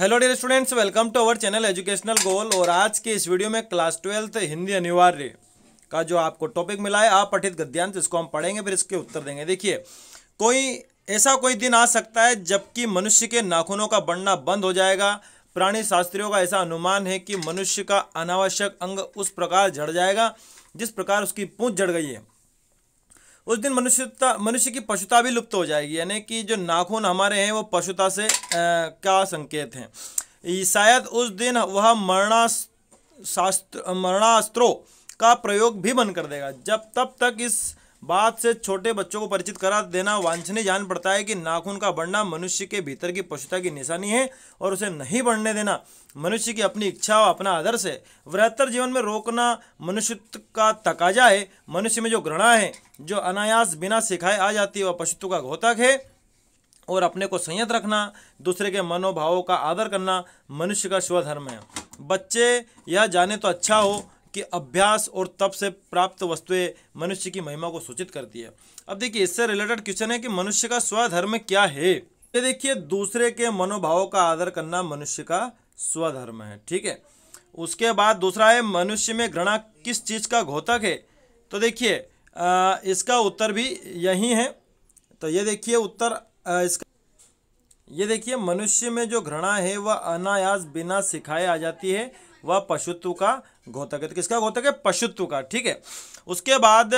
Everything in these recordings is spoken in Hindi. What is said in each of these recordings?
hello dear students welcome to our channel educational goal और आज के इस वीडियो में क्लास ट्वेल्थ हिंदी अनिवार्य का जो आपको टॉपिक मिला है आप पठित गद्यांश इसको हम पढ़ेंगे फिर इसके उत्तर देंगे देखिए कोई ऐसा कोई दिन आ सकता है जबकि मनुष्य के नाखूनों का बढ़ना बंद हो जाएगा प्राणी शास्त्रियों का ऐसा अनुमान है कि मनुष्य का अनावश्यक अंग उस प्रकार झड़ जाएगा जिस प्रकार उसकी पूँछ झड़ गई है उस दिन मनुष्यता मनुष्य की पशुता भी लुप्त हो जाएगी यानी कि जो नाखून हमारे हैं वो पशुता से आ, का संकेत हैं शायद उस दिन वह मरणा शास्त्र मरणास्त्रों का प्रयोग भी बंद कर देगा जब तब तक इस बात से छोटे बच्चों को परिचित करा देना वांछनीय जान पड़ता है कि नाखून का बढ़ना मनुष्य के भीतर की पशुता की निशानी है और उसे नहीं बढ़ने देना मनुष्य की अपनी इच्छा और अपना आदर्श है वृहत्तर जीवन में रोकना मनुष्यत्व का तकाजा है मनुष्य में जो घृणा है जो अनायास बिना सिखाए आ जाती है वह पशुत्व का घोतक है और अपने को संयत रखना दूसरे के मनोभावों का आदर करना मनुष्य का स्वधर्म है बच्चे यह जाने तो अच्छा हो कि अभ्यास और तप से प्राप्त वस्तुएं मनुष्य की महिमा को सूचित करती है अब देखिए इससे रिलेटेड क्वेश्चन है कि मनुष्य का स्वधर्म क्या है ये देखिए दूसरे के मनोभाव का आदर करना मनुष्य का स्वधर्म है ठीक है उसके बाद दूसरा है मनुष्य में घृणा किस चीज़ का घोतक है तो देखिए इसका उत्तर भी यही है तो ये देखिए उत्तर इसका ये देखिए मनुष्य में जो घृणा है वह अनायास बिना सिखाए आ जाती है वह पशुत्व का घोतक है तो किसका घोतक है पशुत्व का ठीक है उसके बाद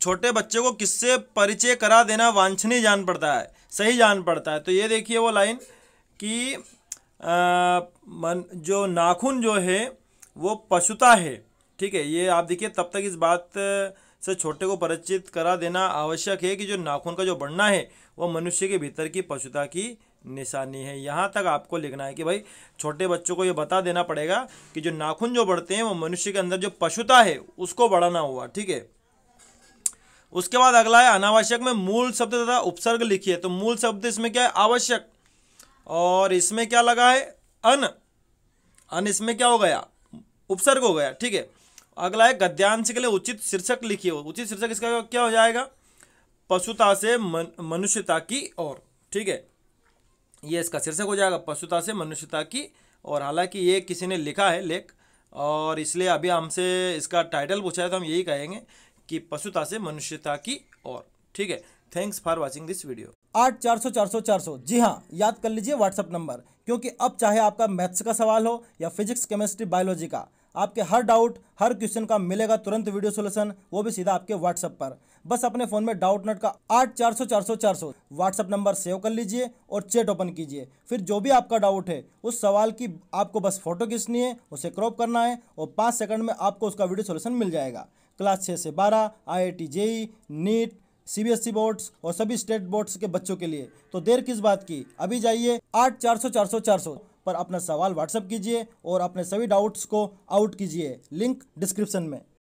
छोटे बच्चे को किससे परिचय करा देना वांछनीय जान पड़ता है सही जान पड़ता है तो ये देखिए वो लाइन कि मन जो नाखून जो है वो पशुता है ठीक है ये आप देखिए तब तक इस बात से छोटे को परिचित करा देना आवश्यक है कि जो नाखून का जो बढ़ना है वह मनुष्य के भीतर की पशुता की निशानी है यहाँ तक आपको लिखना है कि भाई छोटे बच्चों को ये बता देना पड़ेगा कि जो नाखून जो बढ़ते हैं वो मनुष्य के अंदर जो पशुता है उसको बढ़ाना हुआ ठीक है उसके बाद अगला है अनावश्यक में मूल शब्द तथा उपसर्ग लिखिए तो मूल शब्द इसमें क्या है आवश्यक और इसमें क्या लगा है अन अन इसमें क्या हो गया उपसर्ग हो गया ठीक है अगला है गद्यांश के लिए उचित शीर्षक लिखिए उचित शीर्षक इसका क्या हो जाएगा पशुता से मनुष्यता की ओर ठीक है ये इसका शीर्षक हो जाएगा पशुता से मनुष्यता की और हालांकि ये किसी ने लिखा है लेख और इसलिए अभी हमसे इसका टाइटल पूछा है तो हम यही कहेंगे कि पशुता से मनुष्यता की और ठीक है thanks for watching this video आठ चार सौ चार सौ चार सौ जी हाँ याद कर लीजिए व्हाट्सअप नंबर क्योंकि अब चाहे आपका मैथ्स का सवाल हो या फिजिक्स केमिस्ट्री बायोलॉजी का आपके हर डाउट हर क्वेश्चन का मिलेगा तुरंत वीडियो सोल्यूशन वो भी सीधा आपके व्हाट्सएप पर बस अपने फोन में डाउट नट का आठ चार सौ चार सौ चार सौ व्हाट्सएप नंबर सेव कर लीजिए और चैट ओपन कीजिए फिर जो भी आपका डाउट है उस सवाल की आपको बस फोटो खींचनी है उसे क्रॉप करना है और पाँच सेकंड में आपको उसका वीडियो सोल्यूशन मिल जाएगा क्लास छः से बारह I I T JEE NEET CBSE boards e और सभी स्टेट बोर्ड्स के बच्चों के लिए तो देर किस बात की अभी जाइए आठ चार सौ चार सौ चार सौ पर अपना सवाल व्हाट्सअप कीजिए और अपने सभी डाउट्स को आउट कीजिए लिंक डिस्क्रिप्शन में